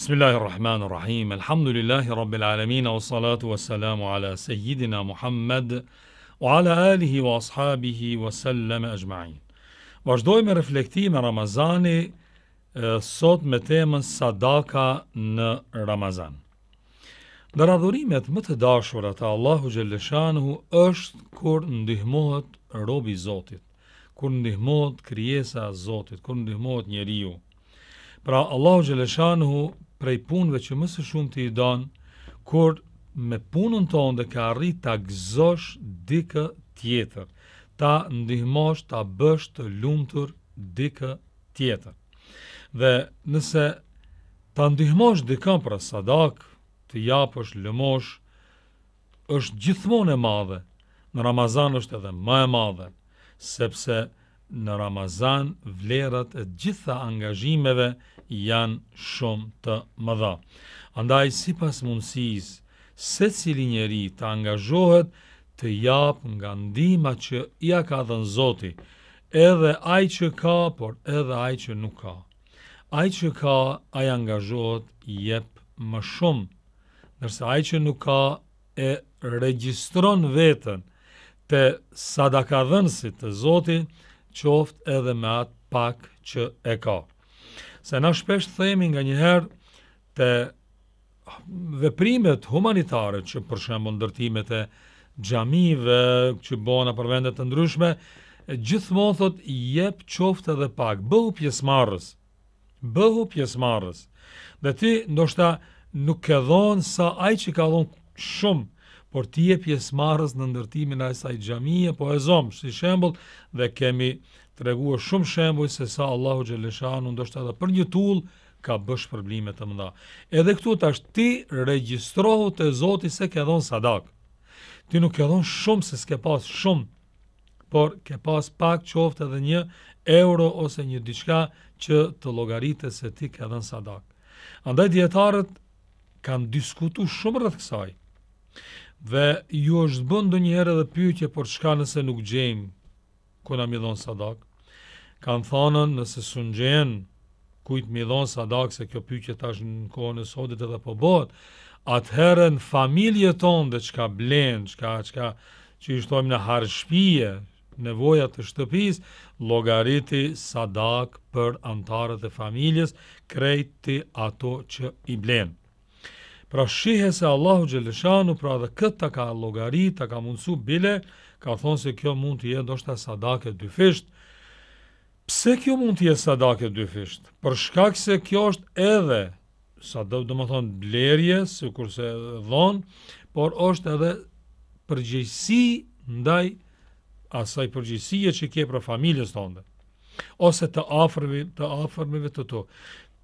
Bismillahirrahmanirrahim. Elhamdulillahi rabbil alamin Wa salatu was ala sayyidina Muhammad wa ala alihi wa ashabihi wa sallam ajma'in. Vazdojmë reflektimin e Ramazani sot me temën sadaka në Ramazan. Në adhurimet më të dashura të Allahu xhelleshanu është kur ndihmohet robi i Zotit, kur ndihmohet krijesa e Zotit, kur ndihmohet njeriu. Pra Allahu xhelleshanu prej punëve që më së shumë të i donë, kur me punën tonë dhe ka arrit të gëzosh dikë tjetër, ta ndihmosh të bësh të lumëtur dikë tjetër. Dhe nëse t'a ndihmosh dikën për sadak, të japësh, lëmosh, është gjithmonë e madhe, në Ramazan është edhe më e madhe, sepse nështë në Ramazan vlerat e gjitha angazhimeve janë shumë të mëdha. Andaj, si pas mundësis, se cili njeri të angazhohet të japë nga ndima që ja ka dhe në Zoti, edhe aj që ka, por edhe aj që nuk ka. Aj që ka, aj angazhohet jepë më shumë, nërse aj që nuk ka e registron vetën të sadakadhënësit të Zotit, qoft edhe me atë pak që e ka. Se na shpesh themi nga njëherë të veprimet humanitare që për shembull ndërtimet e xhamive që bëhen në vende të ndryshme, gjithmonë thot jep qoftë edhe pak, bëhu pjesëmarrës. Bëhu pjesëmarrës. Dhe ti ndoshta nuk e dhon sa ai që ka dhon shumë, por ti e pjesë në ndërtimin e asaj xhamie, po e zëm, si shembull, dhe kemi treguar shumë shembuj se sa Allahu Gjeleshanu u edhe për një tull ka bësh probleme të mëdha. Edhe këtu tash ti registrohu te Zoti se ke dhon sadak. Ti nuk ke dhon shumë se s'ke pas shumë, por ke pas pak qoftë edhe një euro ose një diçka që të llogaritë se ti ke dhon sadak. Andaj dietarët kanë diskutuar shumë rreth kësaj. Dhe ju është bëndë një herë dhe pyjtje, por shka nëse nuk gjejmë, ku në midhon sadak. Kanë thanën nëse së në gjenë, ku i sadak, se kjo pyjtje tash në kohën e sotit edhe po bot, atë herën familje tonë dhe qka blenë, qka, qka që i shtojmë në harshpije, nevoja të shtëpis, logariti sadak për antarët e familjes, krejti ato që i blenë. Pra shihe se Allahu Gjeleshanu, pra dhe këtë të ka logari, të ka mundësu bile, ka thonë se kjo mund të jetë do shta sadake dyfisht. Pse kjo mund të jetë sadake dyfisht? Për shkak se kjo është edhe, sa do dhe më thonë blerje, së kurse dhonë, por është edhe përgjësi ndaj asaj përgjësi e që kje për familjes të Ose të afërmive të, të to.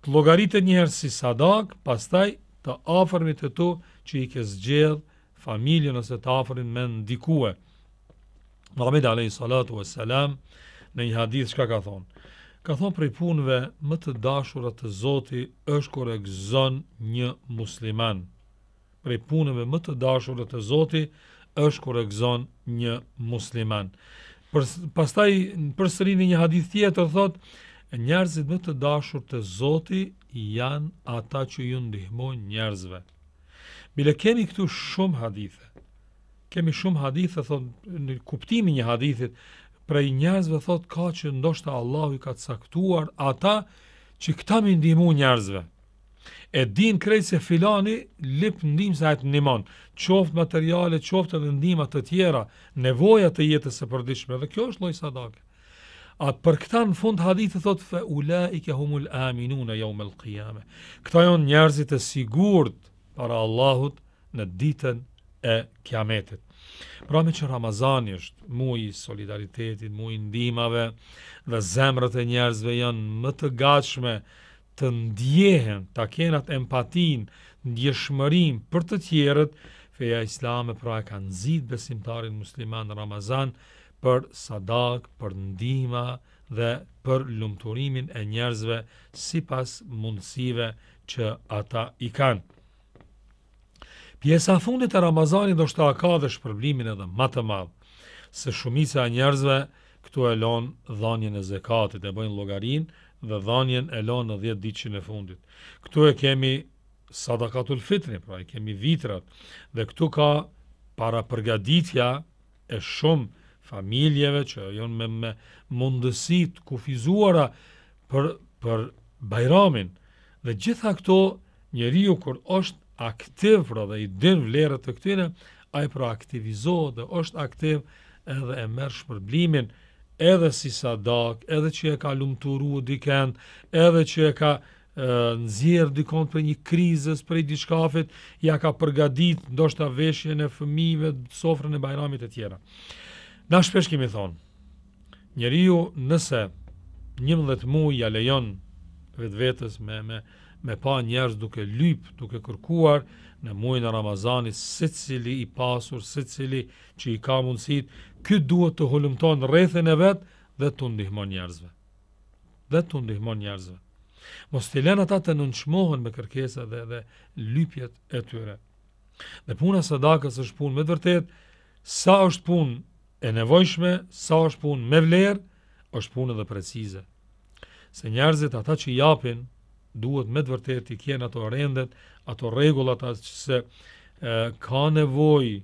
Të logaritë njëherë si sadak, pastaj të afërmit të tu që i ke zgjedh familje nëse të afërin me ndikue. Muhammed Alehi Salatu e në një hadith shka ka thonë? Ka thonë prej punve më të dashurat të zoti është kore gëzon një musliman. Prej punve më të dashurat të zoti është kore gëzon një musliman. Për, pastaj, për sërini një hadith tjetër thotë, njerëzit më të dashur të Zoti janë ata që ju ndihmojnë njerëzve. Bile kemi këtu shumë hadithe. Kemi shumë hadithe, thot, në kuptimi një hadithit, prej njerëzve thot ka që ndoshta Allahu i ka të saktuar ata që këta mi ndihmu njerëzve. E din krejt se filani lip ndihmë se ajtë njëmon, qoftë materiale, qoftë edhe ndihmat të tjera, nevoja të jetës e përdishme, dhe kjo është loj sadake. A për këta në fund hadithë thot fe ula i ke humul aminu në jau me Këta jonë njerëzit e sigurt para Allahut në ditën e kiametit. Pra me që Ramazani është mui solidaritetit, mui ndimave dhe zemrët e njerëzve janë më të gachme të ndjehen, të kenat empatin, ndjeshmërim për të tjerët, feja islame pra e kanë zidë besimtarin musliman në Ramazan, për sadak, për ndima dhe për lumëturimin e njerëzve si pas mundësive që ata i kanë. Pjesa fundit e Ramazani do shta ka dhe shpërblimin edhe më të madhë, se shumisa e njerëzve këtu e lon dhanjen e zekatit e bëjnë logarin dhe dhanjen e lon në dhjetë diqin e fundit. Këtu e kemi sadakatul fitri, pra e kemi vitrat, dhe këtu ka para përgaditja e shumë familjeve që janë me, me kufizuara për për Bajramin. Dhe gjitha këto njeriu kur është aktiv pra dhe i din vlerët të këtyre, ai proaktivizohet dhe është aktiv edhe e merr shpërblimin edhe si sadak, edhe që e ka lumëturu u dikend, edhe që e ka nëzirë dikond për një krizës për i dishkafit, ja ka përgadit ndoshta veshje në fëmive sofrën e bajramit e tjera. Na shpesh kemi thonë, njeri ju nëse një mëllet muj ja lejon vetë vetës me, me, me pa njerës duke lyp, duke kërkuar në mujën e Ramazani, se cili i pasur, se cili që i ka mundësit, këtë duhet të hullumton rrethin e vetë dhe të ndihmon njerëzve. Dhe të ndihmon njerëzve. Mos të lenë ata të nënçmohen me kërkesa dhe, dhe lypjet e tyre. Dhe puna sadakës është punë, me dërtet, vërtet, sa është punë e nevojshme, sa është punë me vlerë, është punë edhe precize. Se njerëzit ata që japin, duhet me të vërtet t'i kjenë ato rendet, ato regullat atë që se e, ka nevoj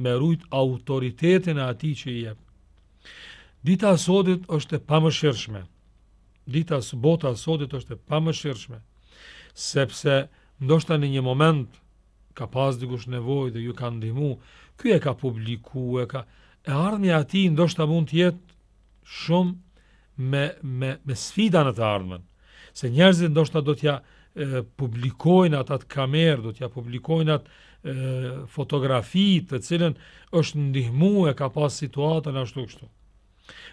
me rujt autoritetin e ati që i jep. Dita asodit është e pamëshirshme. Dita së bota asodit është e pamëshirshme. Sepse ndoshta në një moment ka pas dikush nevoj dhe ju ka ndihmu, kjo e ka publiku, e ka e ardhmja ati ndoshta mund të jetë shumë me me me sfida në të ardhmen. Se njerëzit ndoshta do t'ja publikojnë ata kamerë, do t'ja publikojnë atë fotografi të cilën është e ka pas situatën ashtu kështu.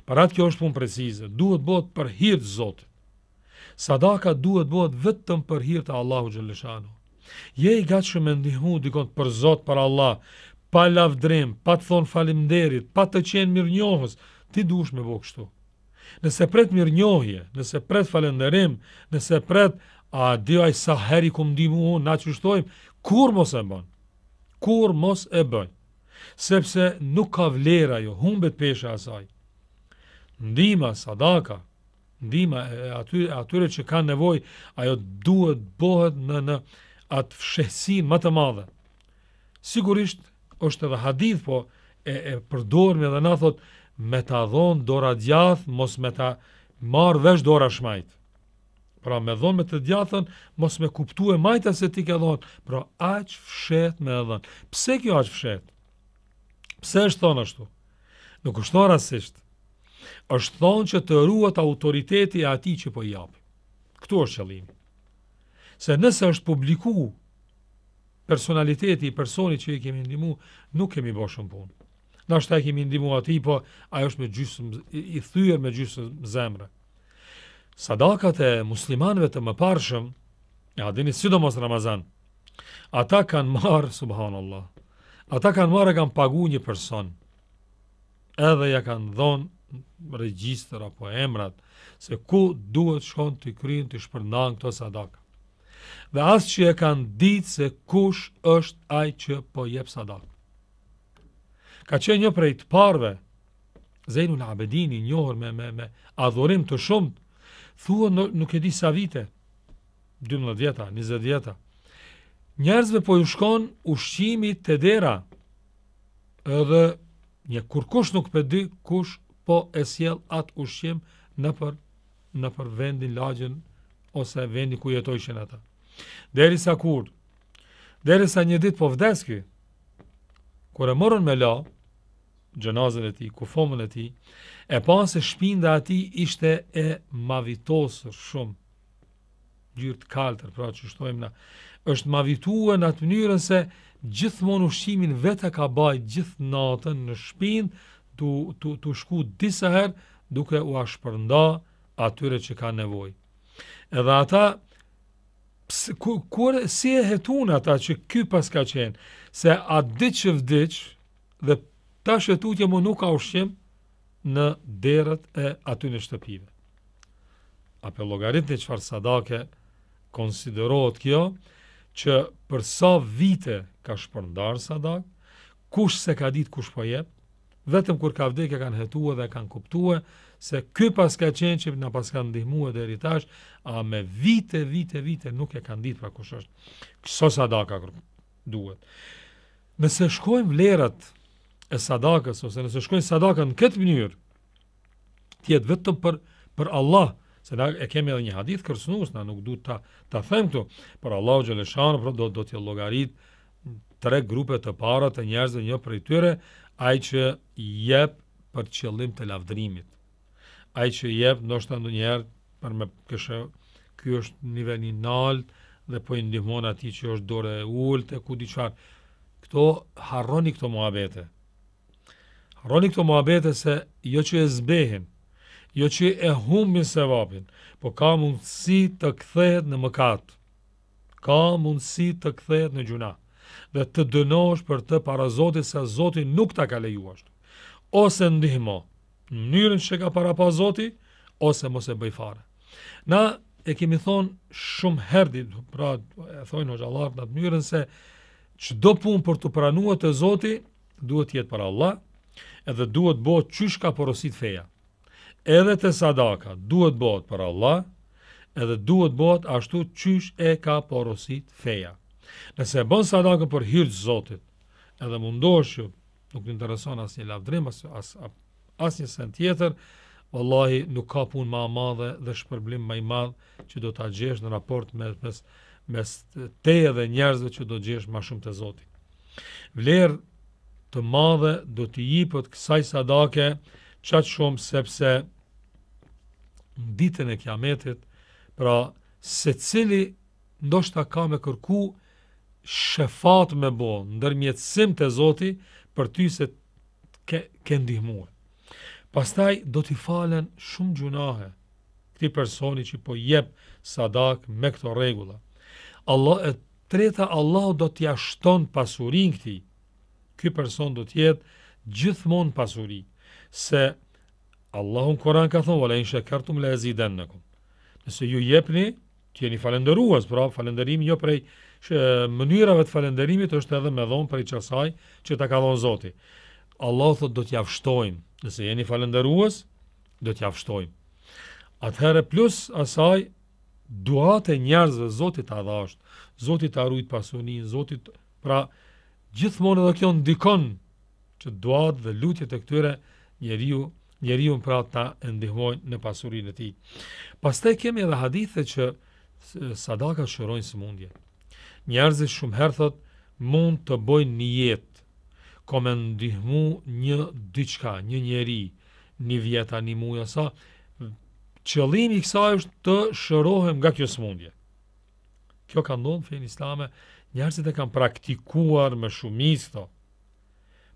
Para të kjo është punë precize, duhet bëhet për hir të Zotit. Sadaka duhet bëhet vetëm për hir të Allahut Je i gatshëm ndihmu dikon për Zot, për Allah, pa lavdrem, pa të thonë falimderit, pa të qenë mirë njohës, ti dush me bo kështu. Nëse pret mirë njohje, nëse pret falenderim, nëse pret, a dio aj sa heri ku mdi mu, na që shtojmë, kur mos e bënë? Kur mos e bënë? Sepse nuk ka vlera jo, humbet peshe asaj. Ndima, sadaka, ndima atyre, atyre që kanë nevoj, ajo duhet bohet në, në atë fshesin më të madhe. Sigurisht, është edhe hadith, po e, e përdojnë dhe na thot, me ta dhonë dora djath, mos me ta marë vesh dora shmajt. Pra me dhonë me të djathën, mos me kuptu e majta se ti ke dhonë. Pra aqë fshet me dhonë. Pse kjo aqë fshet? Pse është thonë ashtu? Nuk është thonë rasisht. është thonë që të ruat autoriteti e ati që po i apë. Këtu është qëllimi. Se nëse është publiku personaliteti i personit që i kemi ndihmu, nuk kemi bërë shumë punë. Na shtaj kemi ndihmu aty, po ajo është me gjysmë i thyer me gjysmë zemre. Sadakat e muslimanëve të mëparshëm, ja dini sidomos Ramazan. Ata kanë marr subhanallah, ata kanë marrë e kanë pagu një person, edhe ja kanë dhonë regjistër apo emrat, se ku duhet shkon të krynë të shpërndan këto sadaka dhe asë që e kanë ditë se kush është ajë që po jep sadak. Ka që një prej të parve, Zeynu në Abedini, njohër me, me, me adhorim të shumë, thua nuk e di sa vite, 12 vjeta, 20 vjeta, njerëzve po ju shkon ushqimi të dera, edhe një kush nuk përdi kush po e siel atë ushqim në për, në për vendin lagjën ose vendin ku jetojshin ata. Deri sa kur, deri sa një dit po vdeski, kur e morën me la, gjenazën e ti, kufomën e ti, e pa se shpinda ati ishte e mavitosër shumë, gjyrt kaltër, pra që shtojmë na, është mavituë në atë mënyrën se gjithmonë ushqimin vete ka baj gjithë natën në shpinë, Tu, tu, tu shku disa her duke u ashpërnda atyre që ka nevoj. Edhe ata Pse, si e hetun ata që ky pas ka qenë, se atë ditë që vdicë dhe ta shëtutje më nuk ka ushqim në derët e aty në shtëpive. A për logaritë dhe që farë sadake konsiderot kjo, që për sa vite ka shpërndarë sadak, kush se ka ditë kush po jetë, vetëm kur ka vdike kanë hetuë dhe kanë kuptuë, se ky paska qenë që na paska ndihmu deri tash, a me vite, vite, vite nuk e kanë ditë pra kush është. Kso sadaka duhet. Nëse shkojmë vlerat e sadakës, ose nëse shkojmë sadaka në këtë mënyrë, tjetë vetëm për, për Allah, se na e kemi edhe një hadith kërsnus, na nuk du ta, ta them këtu, për Allah u Gjeleshanë, do, do t'jë llogarit tre grupe të para të njerëzve një prej tyre, ai që jep për qëllim të lavdrimit ai që jep ndoshta ndonjëherë për me këshë, ky është nivel i lartë dhe po i ndihmon atij që është dorë e ulte ku diçfar. Kto harroni këto muhabete. Harroni këto muhabete se jo që e zbehen, jo që e humbin sevapin, po ka mundësi të kthehet në mëkat. Ka mundësi të kthehet në gjuna dhe të dënohesh për të para Zotit se Zoti nuk ta ka lejuar ashtu. Ose ndihmo, njërën që ka para pa zoti, ose mos e bëj fare. Na e kemi thonë shumë herdi, pra e thonë në gjallarë në të njërën se që do punë për të pranuat e zoti, duhet jetë për Allah, edhe duhet bëhet qysh ka porosit feja. Edhe të sadaka, duhet bëhet për Allah, edhe duhet bëhet ashtu qysh e ka porosit feja. Nëse bën sadaka për hirtë zotit, edhe mundosh nuk të interesan as një lavdrim, as, as, një sen tjetër, vallahi nuk ka punë më e madhe dhe shpërblim më i madh që do ta gjesh në raport me mes mes te dhe njerëzve që do gjesh më shumë te Zoti. Vlerë të madhe do të jipët kësaj sadake qatë shumë sepse në ditën e kiametit, pra se cili ndoshta ka me kërku shëfat me bo, ndërmjetësim të zoti për ty se ke, ke ndihmuar. Pastaj do t'i falen shumë gjunahe këti personi që po jep sadak me këto regula. Allah, e treta Allah do t'i ashton pasurin këti. këti person do jetë gjithmon pasurin. Se Allah në Koran ka thonë, vële in shakartum le e ziden në Nëse ju jepni, t'jeni falenderuaz, pra falenderimi jo prej mënyrave të falenderimit është edhe me dhonë prej qësaj që ta ka dhonë Zotit. Allah thot do t'ja fshtojmë. Nëse jeni falenderuës, do t'ja fshtojmë. Atëherë plus asaj, duate njerëzve, Zotit adhasht, Zotit a rujtë pasunin, Zotit, pra, gjithmonë edhe kjo ndikon që duat dhe lutjet e këtyre njeriu, njeriu në pra ta ndihmojnë në pasurin e ti. Pas te kemi edhe hadithe që sadaka shërojnë së mundje. Njerëzit shumë herë thot mund të bojnë një jetë, ko me ndihmu një dyqka, një njeri, një vjeta, një muja sa, qëllim i kësa është të shërohem nga kjo smundje. Kjo ka ndonë, fejnë islame, njerësit e kam praktikuar me shumis këto.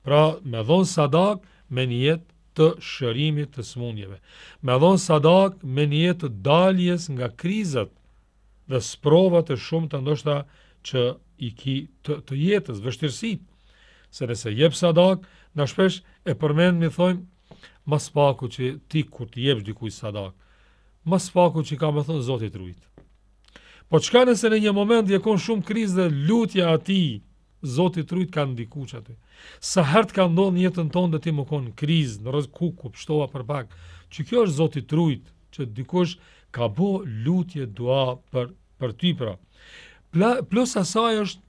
Pra, me dhonë sadak me njetë të shërimit të smundjeve. Me dhonë sadak me njetë të daljes nga krizët dhe sprovat e shumë të ndoshta që i ki të, të jetës, vështirësit se nëse jep sadak, në shpesh e përmend mi thojmë, mas paku që ti kur ti jep dikuj sadak, mas paku që ka me thonë Zotit Ruit. Po qka nëse në një moment dhe shumë kriz dhe lutja ati, Zotit Ruit ka ndiku që ati. Sa hert ka ndonë njëtën tonë dhe ti më konë kriz, në rëzë kuku, pështoha për pak, që kjo është Zotit Ruit, që dikush ka bo lutje dua për, për ty pra. Plus asaj është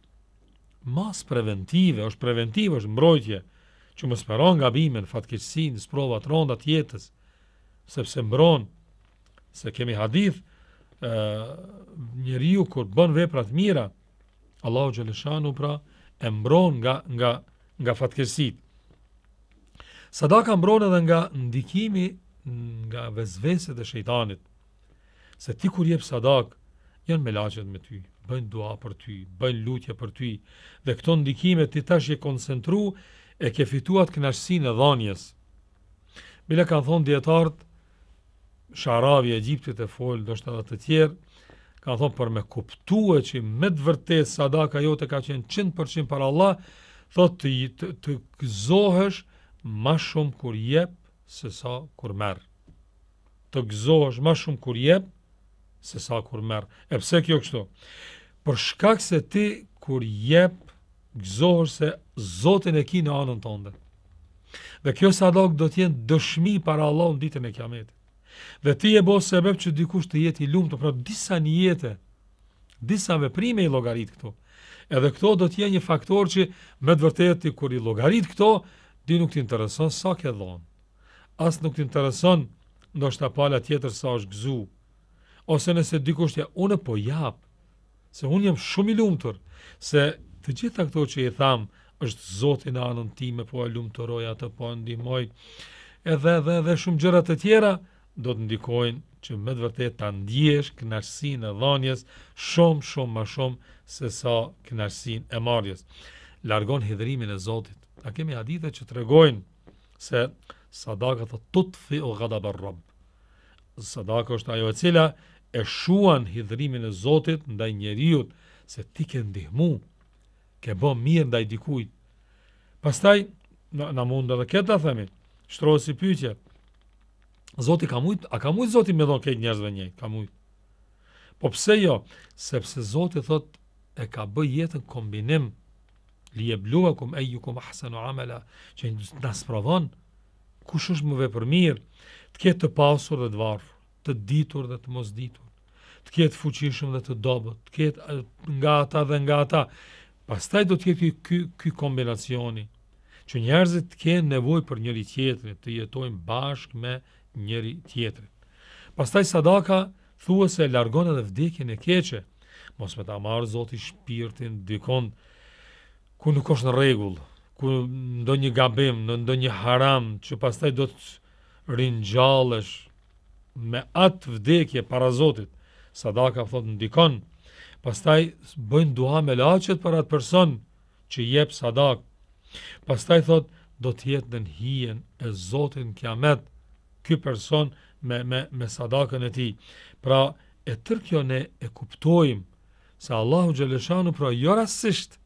mas preventive, është preventive, është mbrojtje, që më speron nga bimen, fatkeqësin, sprovat ronda tjetës, sepse mbron, se kemi hadith, njeriu kur bën veprat mira, Allahu Gjeleshanu pra, e mbron nga, nga, nga fatkeqësit. Sadaka mbron edhe nga ndikimi nga vezveset e shejtanit, se ti kur jep sadak, janë me lagjet me ty, bëjnë dua për ty, bëjnë lutje për ty, dhe këto ndikime ti tash je koncentru e ke fituat knashtësinë e dhanjes. Bile kanë thonë djetartë, Sharavi e gjiptit e folë, do shtë edhe të tjerë, ka thonë për me kuptu e që me të vërtet sadaka jo të ka qenë 100% për Allah, thotë të, të, të gëzohesh ma shumë kur jep se sa kur merë. Të gëzohesh ma shumë kur jep se sa kur merë, e pse kjo kështu, për shkak se ti kur jep, gëzohër se Zotin e ki në anën të ndër. dhe kjo sadok do t'jen dëshmi para Allah në ditën e kiamet, dhe ti e bo se që dikush të jeti i lumë, të prapë disa njete, disa veprime i logarit këto, edhe këto do t'jen një faktor që me dëvërtetit kur i logarit këto, ti nuk t'intereson sa ke dhonë, as nuk t'intereson në pala tjetër sa është gë ose nëse dikush ja unë po jap, se unë jam shumë i lumtur, se të gjitha këto që i tham është Zoti në anën time po e lumturoj atë po e ndihmoj. Edhe edhe edhe shumë gjëra të tjera do të ndikojnë që me të ta ndjesh kënaqësinë e dhënjes shumë shumë më shumë se sa kënaqësinë e marrjes. Largon hidhrimin e Zotit. A kemi hadithe që tregojnë se sadaka tutfi ul ghadab ar-rab. Sadaka është ajo e cila e shuan hidhrimin e Zotit ndaj njeriu se ti ke ndihmu ke bë mirë ndaj dikujt. Pastaj na, mund edhe këtë ta themi. Shtrohet si pyetje. Zoti ka mujt, a ka mujt Zoti me dhon këtë njerëzve një, ka mujt. Po pse jo? Sepse Zoti thot e ka bë jetën kombinim li e blua kum e ju kum ahsenu amela që nësë provon kush është më vepër mirë të kjetë të pasur dhe të varë të ditur dhe të mos ditur, të kjetë fuqishëm dhe të dobët, të kjetë nga ata dhe nga ata. Pastaj do të ketë ky kombinacioni që njerëzit të kjenë nevojë për njëri tjetrin, të jetojnë bashkë me njëri tjetrin. Pastaj sadaka thuhet se largon edhe vdekjen e keqe. Mos me ta marr Zoti shpirtin dykon, ku nuk është në rregull ku ndonjë gabim, ndonjë haram që pastaj do të rinjallësh, me atë vdekje para Zotit. Sadaka thotë ndikon. Pastaj bëjnë duha me laçet për atë person që jep sadak. Pastaj thotë do të jetë në hijen e Zotit Kiamet ky person me me me sadakën e tij. Pra e tërë kjo ne e kuptojm se Allahu Gjeleshanu, pra jo rastisht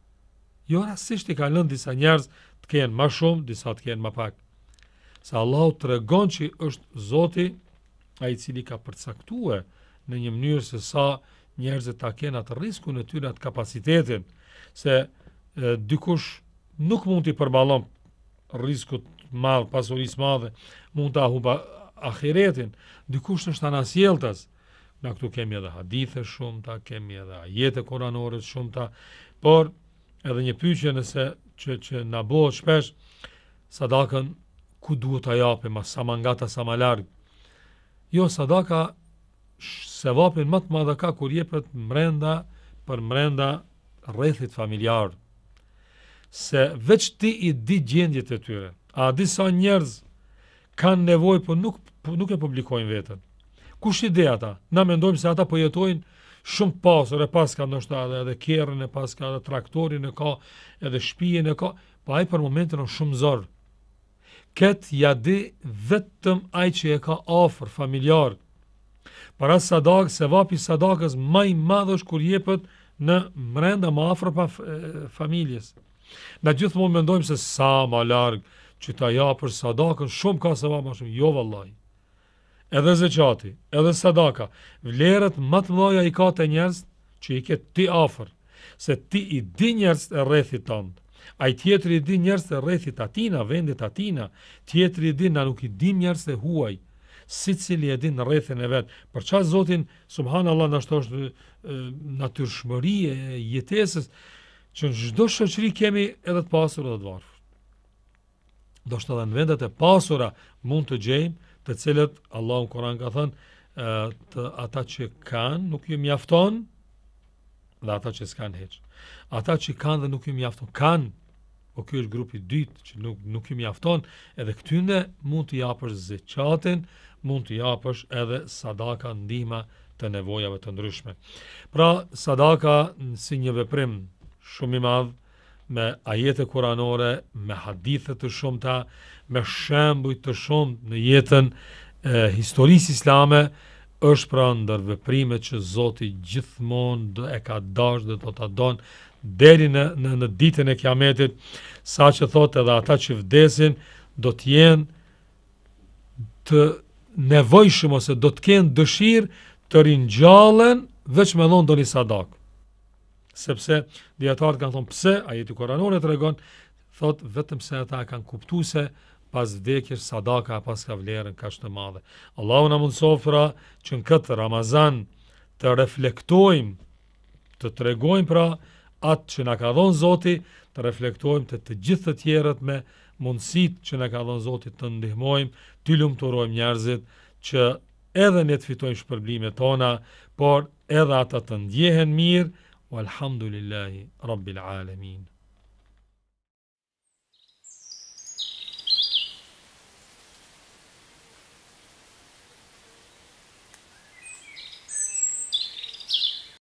jo rastisht i ka lënë disa njerëz të kenë më shumë, disa të kenë më pak. Se Allahu tregon që është Zoti a i cili ka përcaktue në një mënyrë se sa njerëzit ta kena të risku në tyre të kapacitetin, se dykush nuk mund t'i përbalon riskut madhë, pasuris madhe, mund t'a huba akiretin, dykush në shtana s'jeltas, na këtu kemi edhe hadithe shumëta, kemi edhe ajete koranore shumëta, por edhe një pyqje nëse që, që në bohë shpesh, sa dakën ku duhet t'a japim, sa mangata, sa ma largë, Jo, sadaka se vapin më të madha ka kur jepet mrenda për mrenda rrethit familjar. Se veç ti i di gjendjet e tyre, a disa njerëz kanë nevoj për nuk, nuk e publikojnë vetën. Kush i di ata? Na mendojmë se ata po jetojnë shumë pasur e paska ndoshta edhe, edhe kerrën e paska edhe traktorin e ka edhe shpijen e ka, pa po ai për momentin është shumë zorë këtë ja di vetëm ai që e ka afër familjar. Para sadak, se vapi sadakës maj madhë është kur jepët në mrenda më afër pa familjes. Në gjithë mendojmë se sa ma largë që ta ja për sadakën shumë ka se vapë ma shumë, jo vallaj. Edhe zëqati, edhe sadaka, vlerët më të mdoja i ka të njerës që i ketë ti afër, se ti i di njerës e rethit tëndë. Ai tjetri i din njerëz se rrethit atina, vendit atina, vendet tjetri i din na nuk i din njerëz se huaj si cili e din në rrethin e vetë. Për qa Zotin, subhanë Allah, nështë është natyrshmëri e jetesës, që në gjdo shëqëri kemi edhe të pasur dhe të varë. Do shtë edhe në vendet e pasura mund të gjejmë të cilët, Allah në Koran ka thënë, të ata që kanë, nuk ju mjafton, dhe ata që s'kan heq. Ata që kanë dhe nuk i mjafton, kanë, po ky është grupi i dytë që nuk nuk i mjafton, edhe këtynde mund të japësh zeqatin, mund të japësh edhe sadaka ndihma të nevojave të ndryshme. Pra sadaka si një veprim shumë i madh me ajete kuranore, me hadithe të shumta, me shembuj të shumë në jetën e historisë islame, është pra ndër veprimet që Zoti gjithmonë dë e ka dashur dhe do të donë deri në, në, në ditën e kiametit, sa që edhe ata që vdesin, do të jenë të nevojshëm ose do të kenë dëshirë të ringjallen veç me dhonë do një sadak. Sepse, djetarët kanë thonë pse, a jeti koranone të thot vetëm se ata kanë kuptu se pas vdekjës, sadaka e pas ka vlerën kaq të madhe. Allahu na mundsoj pra që në këtë Ramazan të reflektojmë, të tregojmë pra atë që na ka dhënë Zoti, të reflektojmë të të gjithë të tjerët me mundësitë që na ka dhënë Zoti të ndihmojmë, të lumturojmë njerëzit që edhe ne të fitojmë shpërblimet tona, por edhe ata të ndjehen mirë. Walhamdulillahi rabbil alamin.